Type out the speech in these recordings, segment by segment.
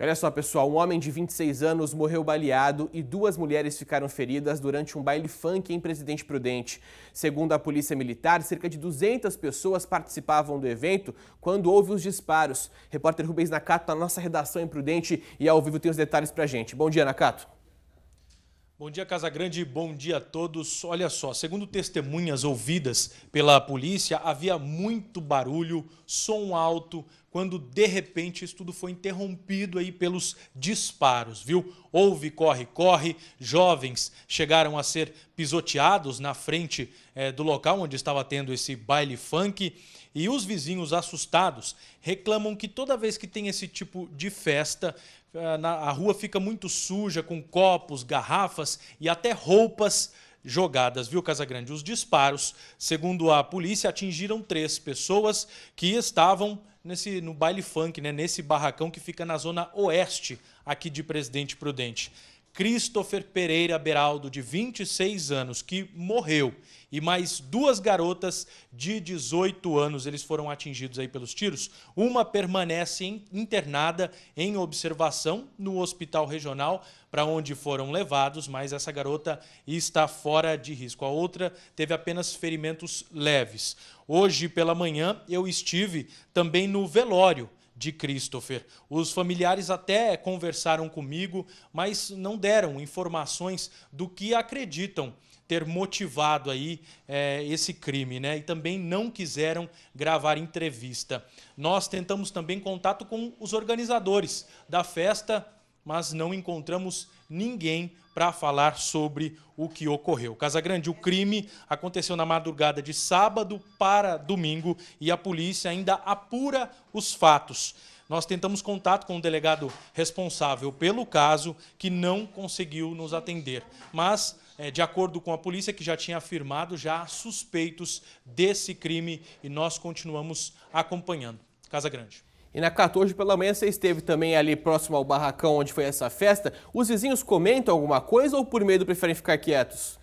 Olha só, pessoal, um homem de 26 anos morreu baleado e duas mulheres ficaram feridas durante um baile funk em Presidente Prudente. Segundo a Polícia Militar, cerca de 200 pessoas participavam do evento quando houve os disparos. Repórter Rubens Nakato, na nossa redação em Prudente e ao vivo tem os detalhes pra gente. Bom dia, Nakato. Bom dia, Casa Grande. Bom dia a todos. Olha só, segundo testemunhas ouvidas pela polícia, havia muito barulho, som alto, quando de repente isso tudo foi interrompido aí pelos disparos, viu? Houve corre, corre, jovens chegaram a ser pisoteados na frente eh, do local onde estava tendo esse baile funk e os vizinhos assustados reclamam que toda vez que tem esse tipo de festa, eh, na, a rua fica muito suja com copos, garrafas e até roupas jogadas, viu, Casagrande? Os disparos, segundo a polícia, atingiram três pessoas que estavam nesse, no baile funk, né, nesse barracão que fica na zona oeste aqui de Presidente Prudente. Christopher Pereira Beraldo, de 26 anos, que morreu, e mais duas garotas de 18 anos, eles foram atingidos aí pelos tiros. Uma permanece internada em observação no hospital regional para onde foram levados, mas essa garota está fora de risco. A outra teve apenas ferimentos leves. Hoje pela manhã eu estive também no velório de Christopher. Os familiares até conversaram comigo, mas não deram informações do que acreditam ter motivado aí é, esse crime, né? E também não quiseram gravar entrevista. Nós tentamos também contato com os organizadores da festa, mas não encontramos ninguém para falar sobre o que ocorreu. Casagrande, o crime aconteceu na madrugada de sábado para domingo e a polícia ainda apura os fatos. Nós tentamos contato com o delegado responsável pelo caso, que não conseguiu nos atender. Mas, eh, de acordo com a polícia, que já tinha afirmado, já há suspeitos desse crime e nós continuamos acompanhando. Casa Grande. E na 14 pela manhã você esteve também ali próximo ao barracão onde foi essa festa. Os vizinhos comentam alguma coisa ou por medo preferem ficar quietos?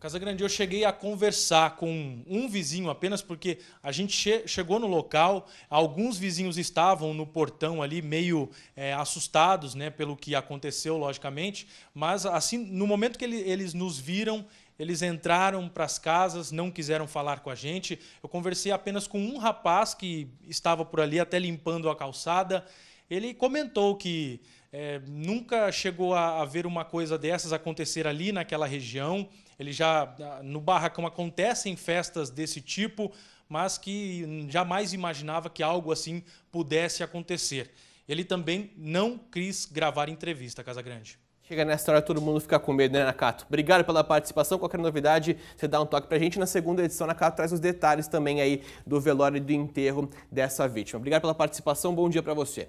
Casa Grande, eu cheguei a conversar com um vizinho apenas porque a gente che chegou no local, alguns vizinhos estavam no portão ali meio é, assustados, né, pelo que aconteceu, logicamente, mas assim, no momento que ele, eles nos viram, eles entraram para as casas, não quiseram falar com a gente. Eu conversei apenas com um rapaz que estava por ali, até limpando a calçada. Ele comentou que é, nunca chegou a, a ver uma coisa dessas acontecer ali naquela região. Ele já no barracão acontecem festas desse tipo, mas que jamais imaginava que algo assim pudesse acontecer. Ele também não quis gravar entrevista, Casa Grande. Chega nessa hora, todo mundo fica com medo, né, Nakato? Obrigado pela participação. Qualquer novidade, você dá um toque pra gente. Na segunda edição, Nakato traz os detalhes também aí do velório e do enterro dessa vítima. Obrigado pela participação. Bom dia para você.